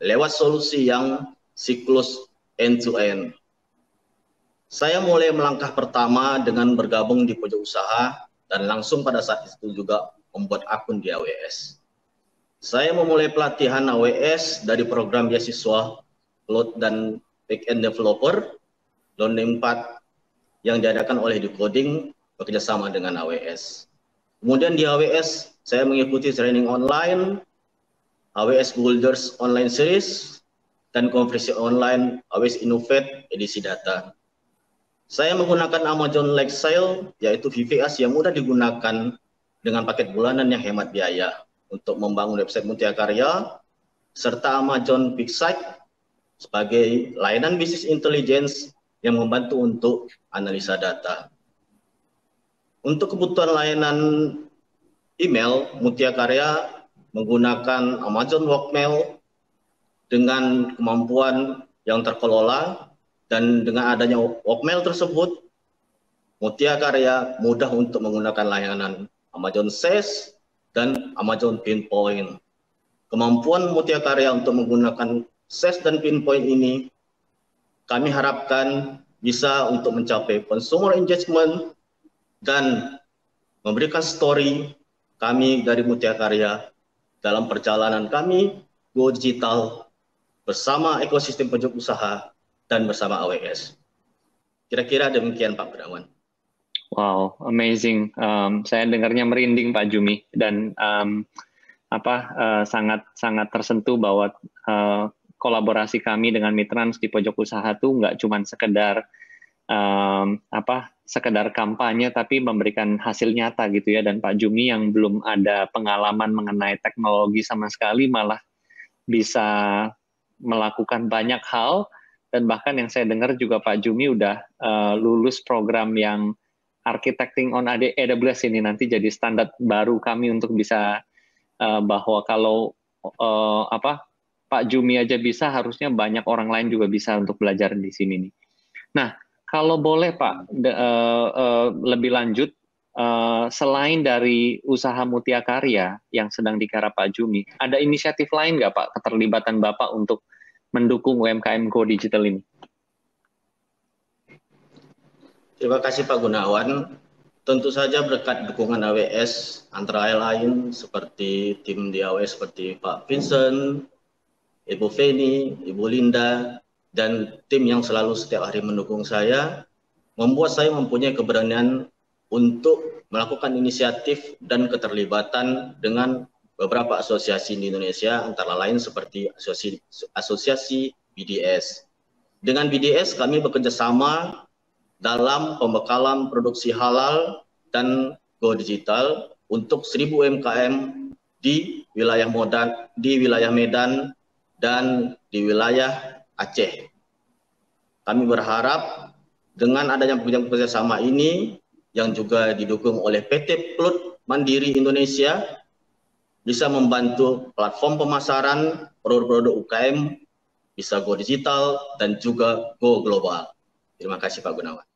lewat solusi yang siklus end-to-end. -end. Saya mulai melangkah pertama dengan bergabung di pojok usaha dan langsung pada saat itu juga membuat akun di AWS. Saya memulai pelatihan AWS dari program beasiswa Cloud dan Backend Developer London 4 yang diadakan oleh Decoding bekerjasama dengan AWS. Kemudian di AWS saya mengikuti training online AWS Builders Online Series dan konferensi online AWS Innovate edisi data. Saya menggunakan Amazon Lake Sale, yaitu VVS yang mudah digunakan dengan paket bulanan yang hemat biaya untuk membangun website Mutia Karya serta Amazon Big Site sebagai layanan bisnis intelligence yang membantu untuk analisa data. Untuk kebutuhan layanan email, Mutia Karya menggunakan Amazon Workmail dengan kemampuan yang terkelola dan dengan adanya Walkmail tersebut, Mutia Karya mudah untuk menggunakan layanan Amazon Sales dan Amazon Pinpoint. Kemampuan Mutia Karya untuk menggunakan Sales dan Pinpoint ini kami harapkan bisa untuk mencapai consumer engagement dan memberikan story kami dari Mutia Karya dalam perjalanan kami Go Digital bersama ekosistem pojok usaha dan bersama AWS. Kira-kira demikian Pak Gunawan. Wow, amazing. Um, saya dengarnya merinding Pak Jumi dan um, apa sangat uh, sangat sangat tersentuh bahwa uh, kolaborasi kami dengan Mitrans di Pojok Usaha itu nggak cuma sekedar um, apa sekedar kampanye tapi memberikan hasil nyata gitu ya dan Pak Jumi yang belum ada pengalaman mengenai teknologi sama sekali malah bisa melakukan banyak hal dan bahkan yang saya dengar juga Pak Jumi udah uh, lulus program yang architecting on AWS ini nanti jadi standar baru kami untuk bisa uh, bahwa kalau uh, apa Pak Jumi aja bisa, harusnya banyak orang lain juga bisa untuk belajar di sini nih. Nah, kalau boleh Pak de, uh, uh, lebih lanjut uh, selain dari usaha Mutia Karya yang sedang digarap Pak Jumi, ada inisiatif lain nggak Pak keterlibatan Bapak untuk mendukung UMKM Go Digital ini? Terima kasih Pak Gunawan. Tentu saja berkat dukungan AWS antara lain seperti tim di AWS seperti Pak Vincent, Ibu Feni, Ibu Linda, dan tim yang selalu setiap hari mendukung saya, membuat saya mempunyai keberanian untuk melakukan inisiatif dan keterlibatan dengan beberapa asosiasi di Indonesia antara lain seperti asosiasi, asosiasi BDS. Dengan BDS kami bekerja sama dalam pembekalan produksi halal dan go digital untuk 1000 UMKM di wilayah Medan, di wilayah Medan dan di wilayah Aceh. Kami berharap dengan adanya kerjasama ini yang juga didukung oleh PT Plut Mandiri Indonesia bisa membantu platform pemasaran produk-produk UKM, bisa go digital dan juga go global. Terima kasih Pak Gunawan.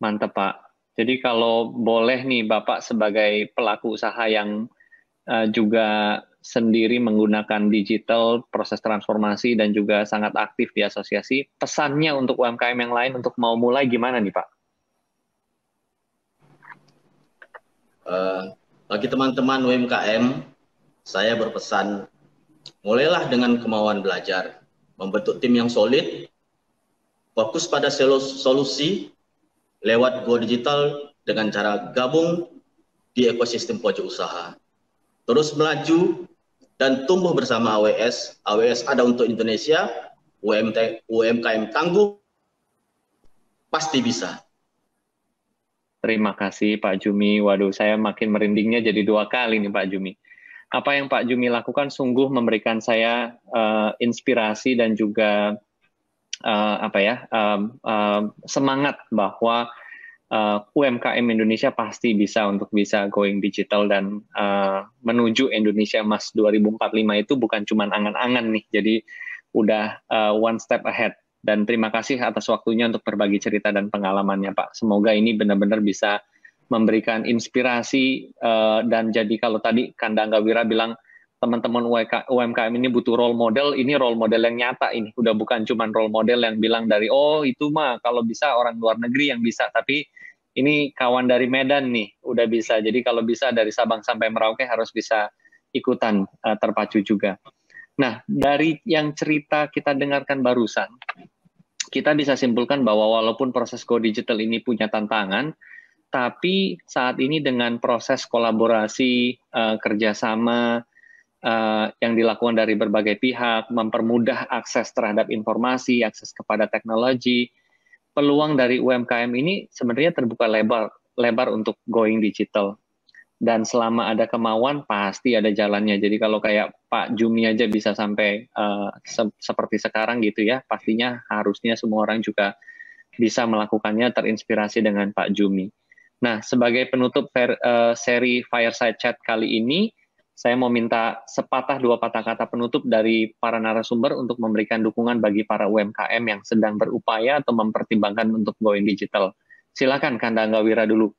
Mantap Pak. Jadi kalau boleh nih Bapak sebagai pelaku usaha yang uh, juga sendiri menggunakan digital proses transformasi dan juga sangat aktif di asosiasi, pesannya untuk UMKM yang lain untuk mau mulai gimana nih Pak? Uh, bagi teman-teman UMKM saya berpesan mulailah dengan kemauan belajar, membentuk tim yang solid, fokus pada solusi lewat go digital dengan cara gabung di ekosistem pojok usaha. Terus melaju dan tumbuh bersama AWS. AWS ada untuk Indonesia, UMT, UMKM tangguh, pasti bisa. Terima kasih Pak Jumi. Waduh, saya makin merindingnya jadi dua kali nih Pak Jumi apa yang Pak Jumi lakukan sungguh memberikan saya uh, inspirasi dan juga uh, apa ya uh, uh, semangat bahwa uh, eh, UMKM Indonesia pasti bisa untuk bisa going digital dan uh, menuju Indonesia Mas 2045 itu bukan cuma angan-angan nih jadi udah uh, one step ahead dan terima kasih atas waktunya untuk berbagi cerita dan pengalamannya Pak semoga ini benar-benar bisa memberikan inspirasi uh, dan jadi kalau tadi Kandang Gawira bilang teman-teman UMKM e ini butuh role model, ini role model yang nyata ini, udah bukan cuma role model yang bilang dari oh itu mah kalau bisa orang luar negeri yang bisa, tapi ini kawan dari Medan nih udah bisa, jadi kalau bisa dari Sabang sampai Merauke harus bisa ikutan uh, terpacu juga. Nah dari yang cerita kita dengarkan barusan, kita bisa simpulkan bahwa walaupun proses go digital ini punya tantangan, tapi saat ini dengan proses kolaborasi, uh, kerjasama uh, yang dilakukan dari berbagai pihak, mempermudah akses terhadap informasi, akses kepada teknologi, peluang dari UMKM ini sebenarnya terbuka lebar, lebar untuk going digital. Dan selama ada kemauan, pasti ada jalannya. Jadi kalau kayak Pak Jumi aja bisa sampai uh, se seperti sekarang gitu ya, pastinya harusnya semua orang juga bisa melakukannya terinspirasi dengan Pak Jumi. Nah, sebagai penutup per, uh, eh, seri Fireside Chat kali ini, saya mau minta sepatah dua patah kata penutup dari para narasumber untuk memberikan dukungan bagi para UMKM yang sedang berupaya atau mempertimbangkan untuk going digital. Silakan Kanda Anggawira dulu.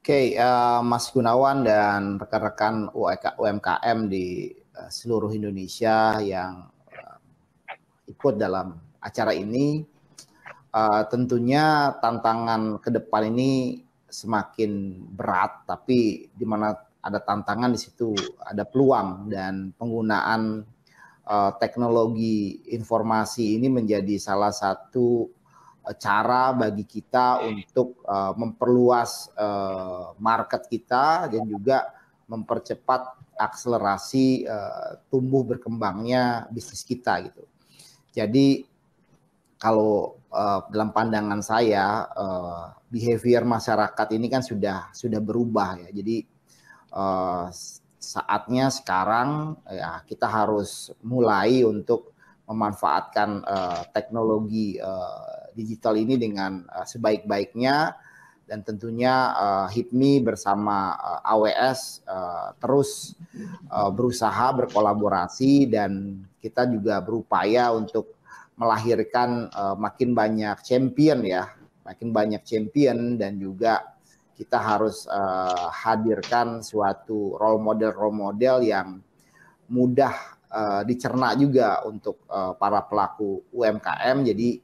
Oke, okay, uh, eh, Mas Gunawan dan rekan-rekan UMKM e di uh, seluruh Indonesia yang uh, ikut dalam acara ini, uh, tentunya tantangan ke depan ini semakin berat, tapi di mana ada tantangan di situ ada peluang dan penggunaan uh, teknologi informasi ini menjadi salah satu eh, cara bagi kita untuk uh, memperluas uh, market kita dan juga mempercepat akselerasi uh, tumbuh berkembangnya bisnis kita gitu. Jadi kalau Eh, dalam pandangan saya uh, behavior masyarakat ini kan sudah sudah berubah ya. Jadi uh, saatnya sekarang ya kita harus mulai untuk memanfaatkan uh, teknologi uh, digital ini dengan uh, sebaik-baiknya dan tentunya uh, HIPMI bersama uh, AWS uh, terus uh, berusaha berkolaborasi dan kita juga berupaya untuk melahirkan uh, makin banyak champion ya, makin banyak champion dan juga kita harus uh, hadirkan suatu role model role model yang mudah uh, dicerna juga untuk uh, para pelaku UMKM. Jadi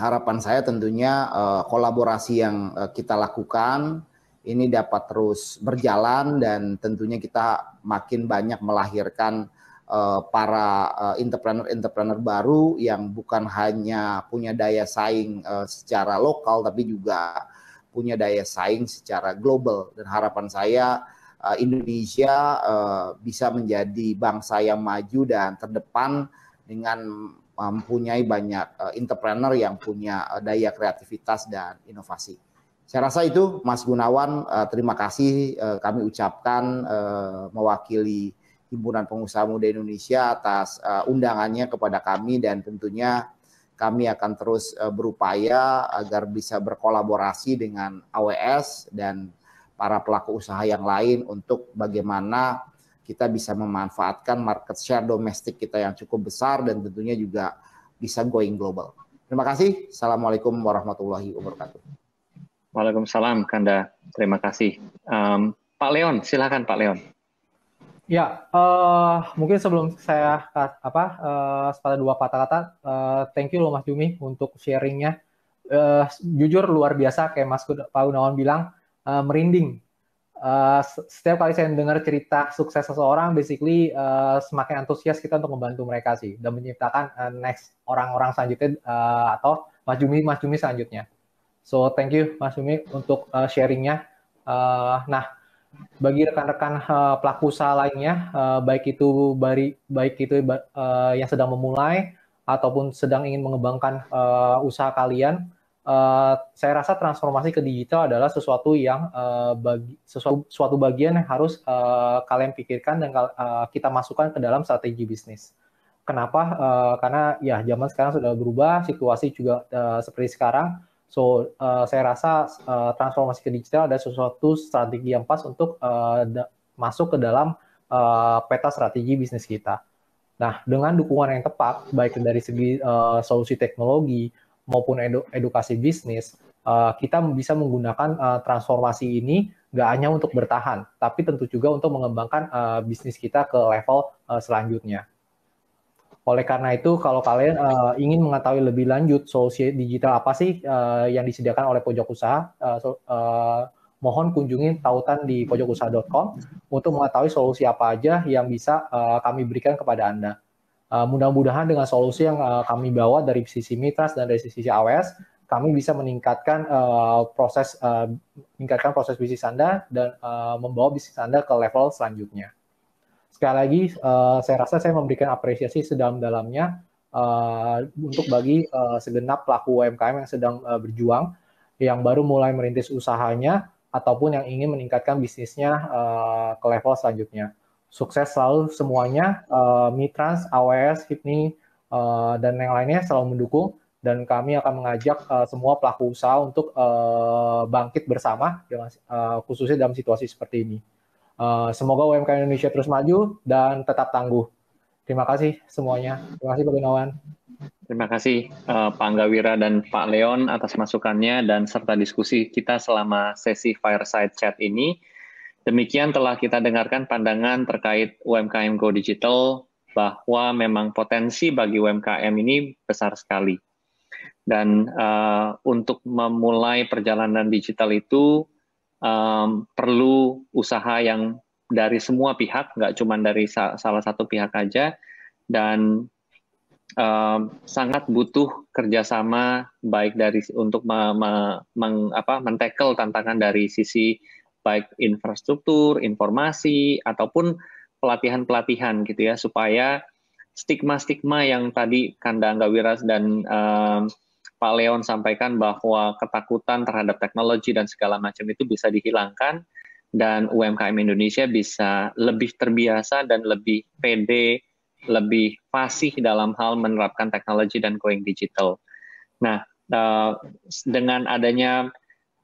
harapan saya tentunya uh, kolaborasi yang uh, kita lakukan ini dapat terus berjalan dan tentunya kita makin banyak melahirkan Eh, para entrepreneur-entrepreneur eh, baru yang bukan hanya punya daya saing eh, secara lokal tapi juga punya daya saing secara global dan harapan saya Indonesia bisa menjadi bangsa yang maju dan terdepan dengan mempunyai banyak entrepreneur yang punya daya kreativitas dan inovasi. Saya rasa itu Mas Gunawan terima kasih kami ucapkan mewakili Himpunan Pengusaha Muda Indonesia atas uh, undangannya kepada kami dan tentunya kami akan terus uh, berupaya agar bisa berkolaborasi dengan AWS dan para pelaku usaha yang lain untuk bagaimana kita bisa memanfaatkan market share domestik kita yang cukup besar dan tentunya juga bisa going global. Terima kasih. Assalamualaikum warahmatullahi wabarakatuh. Waalaikumsalam, Kanda. Terima kasih. Um, Pak Leon, silakan Pak Leon. Ya, uh, mungkin sebelum saya apa uh, sepatah dua kata kata, uh, eh, thank you loh Mas Jumi untuk sharingnya. Uh, jujur luar biasa kayak Mas Pak Gunawan bilang uh, merinding. Uh, setiap kali saya mendengar cerita sukses seseorang, basically uh, semakin antusias kita untuk membantu mereka sih dan menciptakan uh, next orang-orang selanjutnya uh, atau Mas Jumi Mas Jumi selanjutnya. So thank you Mas Jumi untuk uh, sharingnya. Uh, nah bagi rekan-rekan uh, pelaku usaha lainnya, uh, baik itu bari, baik itu uh, yang sedang memulai ataupun sedang ingin mengembangkan uh, usaha kalian, uh, saya rasa transformasi ke digital adalah sesuatu yang uh, bagi sesuatu suatu bagian yang harus uh, kalian pikirkan dan uh, kita masukkan ke dalam strategi bisnis. Kenapa? Uh, karena ya zaman sekarang sudah berubah, situasi juga uh, seperti sekarang So uh, saya rasa uh, transformasi ke digital ada sesuatu strategi yang pas untuk uh, masuk ke dalam uh, peta strategi bisnis kita. Nah, dengan dukungan yang tepat, baik dari segi uh, solusi teknologi maupun edu edukasi bisnis, uh, kita bisa menggunakan uh, transformasi ini nggak hanya untuk bertahan, tapi tentu juga untuk mengembangkan uh, bisnis kita ke level uh, selanjutnya. Oleh karena itu, kalau kalian uh, ingin mengetahui lebih lanjut solusi digital apa sih uh, yang disediakan oleh Pojok Usaha, uh, so, uh, mohon kunjungi tautan di pojokusaha.com untuk mengetahui solusi apa aja yang bisa uh, kami berikan kepada Anda. Uh, mudah-mudahan dengan solusi yang uh, kami bawa dari sisi Mitras dan dari sisi AWS, kami bisa meningkatkan uh, proses uh, meningkatkan proses bisnis Anda dan uh, membawa bisnis Anda ke level selanjutnya sekali lagi uh, saya rasa saya memberikan apresiasi sedalam-dalamnya uh, untuk bagi uh, segenap pelaku UMKM yang sedang uh, berjuang yang baru mulai merintis usahanya ataupun yang ingin meningkatkan bisnisnya uh, ke level selanjutnya. Sukses selalu semuanya uh, Mitrans, AWS, HIPNI uh, dan yang lainnya selalu mendukung dan kami akan mengajak uh, semua pelaku usaha untuk uh, bangkit bersama uh, khususnya dalam situasi seperti ini. Eh, semoga UMKM Indonesia terus maju dan tetap tangguh. Terima kasih semuanya. Terima kasih Pak Gunawan. Terima kasih uh, Pak Anggawira dan Pak Leon atas masukannya dan serta diskusi kita selama sesi fireside chat ini. Demikian telah kita dengarkan pandangan terkait UMKM Go Digital bahwa memang potensi bagi UMKM ini besar sekali. Dan uh, untuk memulai perjalanan digital itu um, perlu usaha yang dari semua pihak, nggak cuma dari sa salah satu pihak aja, dan um, sangat butuh kerjasama baik dari untuk me me meng, apa, mentackle tantangan dari sisi baik infrastruktur, informasi, ataupun pelatihan-pelatihan gitu ya, supaya stigma-stigma yang tadi Kanda Anggawiras dan um, Pak Leon sampaikan bahwa ketakutan terhadap teknologi dan segala macam itu bisa dihilangkan dan UMKM Indonesia bisa lebih terbiasa dan lebih pede, lebih fasih dalam hal menerapkan teknologi dan going digital. Nah, eh, dengan adanya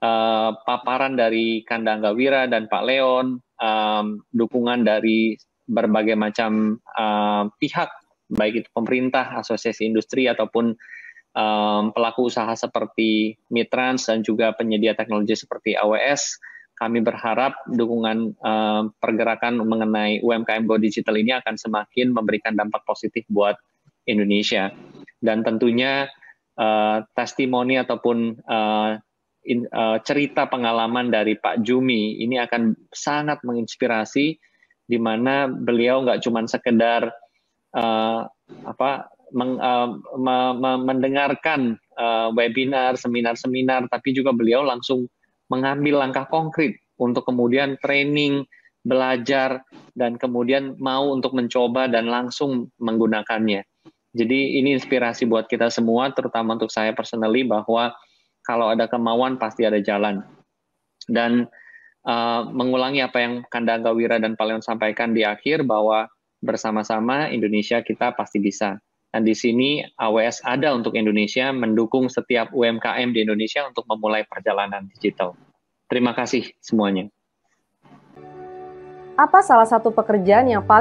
eh, paparan dari Kandang Gawira dan Pak Leon, dukungan dari berbagai macam eh, pihak, baik itu pemerintah, asosiasi industri ataupun um, pelaku usaha seperti Mitrans dan juga penyedia teknologi seperti AWS. Kami berharap dukungan um, pergerakan mengenai UMKM Go Digital ini akan semakin memberikan dampak positif buat Indonesia. Dan tentunya uh, testimoni ataupun uh, in, uh, cerita pengalaman dari Pak Jumi ini akan sangat menginspirasi di mana beliau nggak cuma sekedar uh, apa meng, uh, me, me, mendengarkan uh, webinar, seminar-seminar, tapi juga beliau langsung mengambil langkah konkret untuk kemudian training, belajar, dan kemudian mau untuk mencoba dan langsung menggunakannya. Jadi ini inspirasi buat kita semua, terutama untuk saya personally bahwa kalau ada kemauan pasti ada jalan. Dan uh, mengulangi apa yang Kandang Wira dan Paleon sampaikan di akhir bahwa bersama-sama Indonesia kita pasti bisa. Dan di sini AWS ada untuk Indonesia mendukung setiap UMKM di Indonesia untuk memulai perjalanan digital. Terima kasih semuanya. Apa salah satu pekerjaan yang paling